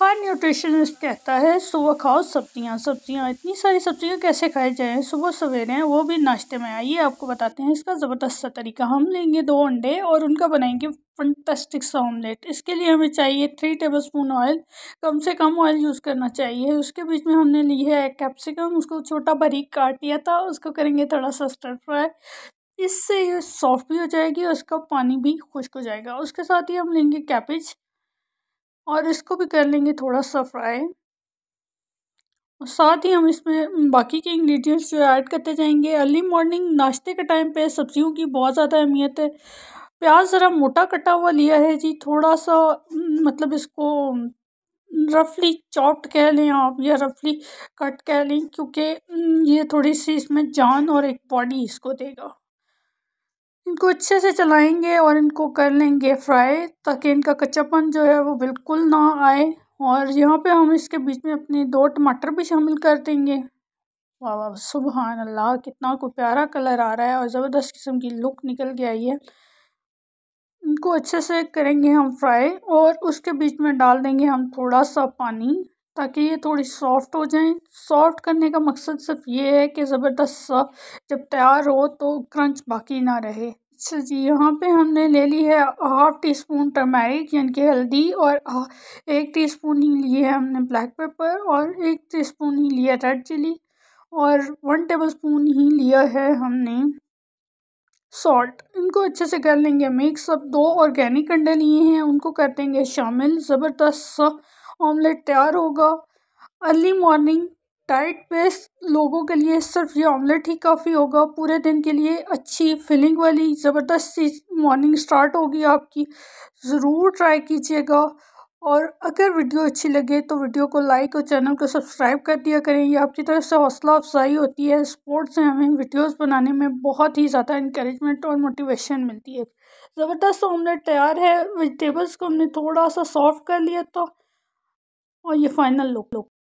हर nutritionist कहता है सुबह खाओ सब्जियाँ सब्जियाँ इतनी सारी सब्ज़ियाँ कैसे खाई जाएँ सुबह सवेरे वो भी नाश्ते में आइए आपको बताते हैं इसका ज़बरदस्त सा तरीका हम लेंगे दो अंडे और उनका बनाएंगे फंटेस्टिक सा ऑमलेट इसके लिए हमें चाहिए थ्री टेबल स्पून ऑयल कम से कम ऑयल यूज़ करना चाहिए उसके बीच में हमने ली है एक कैप्सिकम उसको छोटा बारीक काट लिया था उसको करेंगे थोड़ा सा स्टर फ्राई इससे ये सॉफ्ट भी हो जाएगी और उसका पानी भी खुश्क हो जाएगा उसके साथ ही हम लेंगे कैपेज और इसको भी कर लेंगे थोड़ा सा फ्राई और साथ ही हम इसमें बाकी के इंग्रेडिएंट्स जो ऐड करते जाएंगे अर्ली मॉर्निंग नाश्ते के टाइम पे सब्जियों की बहुत ज़्यादा अहमियत है प्याज ज़रा मोटा कटा हुआ लिया है जी थोड़ा सा मतलब इसको रफली चॉप्ड कह लें आप या रफली कट कह लें क्योंकि ये थोड़ी सी इसमें जान और एक बॉडी इसको देगा इनको अच्छे से चलाएंगे और इनको कर लेंगे फ्राई ताकि इनका कच्चापन जो है वो बिल्कुल ना आए और यहाँ पे हम इसके बीच में अपने दो टमाटर भी शामिल कर देंगे वाह वाह सुबहान अल्लाह कितना को प्यारा कलर आ रहा है और ज़बरदस्त किस्म की लुक निकल के आई है इनको अच्छे से करेंगे हम फ्राई और उसके बीच में डाल देंगे हम थोड़ा सा पानी ताकि ये थोड़ी सॉफ्ट हो जाए सॉफ्ट करने का मकसद सिर्फ ये है कि ज़बरदस्त जब तैयार हो तो क्रंच बाकी ना रहे अच्छा जी यहाँ पे हमने ले ली है हाफ टी स्पून टर्मेरिक यानी कि हल्दी और एक टी स्पून ही लिए है हमने ब्लैक पेपर और एक टी स्पून ही लिया रेड चिली और वन टेबल स्पून ही लिया है हमने सॉल्ट इनको अच्छे से कर लेंगे मिक्स अब दो ऑर्गेनिक अंडे लिए हैं उनको कर देंगे शामिल ज़बरदस्त ऑमलेट तैयार होगा अर्ली मॉर्निंग डाइट बेस्ड लोगों के लिए सिर्फ ये ऑमलेट ही काफ़ी होगा पूरे दिन के लिए अच्छी फीलिंग वाली ज़बरदस्त चीज मॉर्निंग स्टार्ट होगी आपकी ज़रूर ट्राई कीजिएगा और अगर वीडियो अच्छी लगे तो वीडियो को लाइक और चैनल को सब्सक्राइब कर दिया करें ये आपकी तरफ से हौसला अफजाई होती है स्पोर्ट्स से हमें वीडियोस बनाने में बहुत ही ज़्यादा इंकरेजमेंट और मोटिवेशन मिलती है ज़बरदस्त ऑमलेट तैयार है वेजिटेबल्स को हमने थोड़ा सा सॉफ्ट कर लिया था तो और ये फाइनल लुक लुक